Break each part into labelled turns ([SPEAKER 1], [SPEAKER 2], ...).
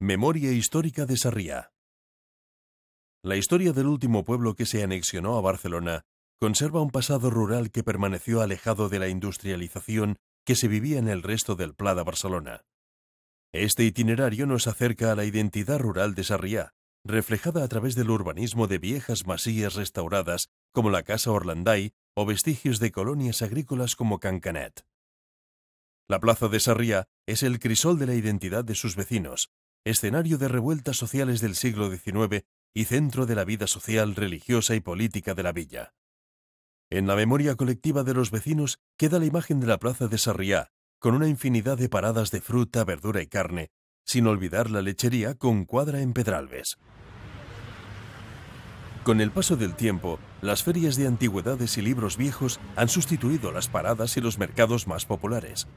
[SPEAKER 1] Memoria histórica de Sarriá. La historia del último pueblo que se anexionó a Barcelona conserva un pasado rural que permaneció alejado de la industrialización que se vivía en el resto del Pla de Barcelona. Este itinerario nos acerca a la identidad rural de Sarriá, reflejada a través del urbanismo de viejas masías restauradas como la Casa Orlanday o vestigios de colonias agrícolas como Cancanet. La plaza de Sarriá es el crisol de la identidad de sus vecinos, escenario de revueltas sociales del siglo XIX y centro de la vida social, religiosa y política de la villa. En la memoria colectiva de los vecinos queda la imagen de la plaza de Sarriá, con una infinidad de paradas de fruta, verdura y carne, sin olvidar la lechería con cuadra en Pedralbes. Con el paso del tiempo, las ferias de antigüedades y libros viejos han sustituido las paradas y los mercados más populares.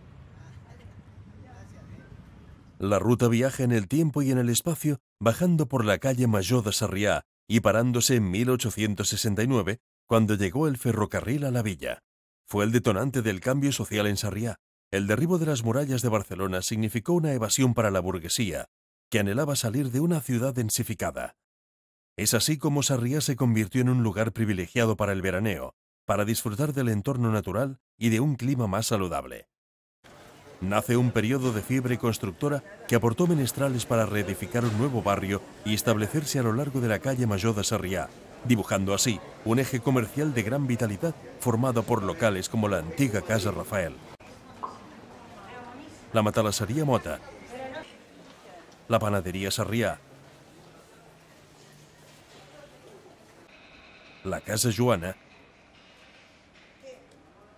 [SPEAKER 1] La ruta viaja en el tiempo y en el espacio bajando por la calle Mayor de Sarriá y parándose en 1869 cuando llegó el ferrocarril a la villa. Fue el detonante del cambio social en Sarriá. El derribo de las murallas de Barcelona significó una evasión para la burguesía, que anhelaba salir de una ciudad densificada. Es así como Sarriá se convirtió en un lugar privilegiado para el veraneo, para disfrutar del entorno natural y de un clima más saludable. nace un periodo de fiebre constructora que aportó menestrales para reedificar un nuevo barrio y establecerse a lo largo de la calle Major de Sarriá, dibujando así un eje comercial de gran vitalidad formado por locales como la antigua Casa Rafael, la Matalasaría Mota, la Panadería Sarrià, la Casa Joana,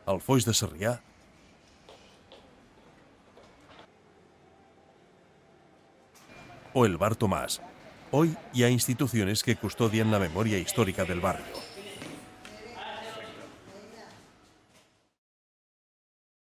[SPEAKER 1] el Foix de Sarrià, o el Bar Tomás, hoy y a instituciones que custodian la memoria histórica del barrio.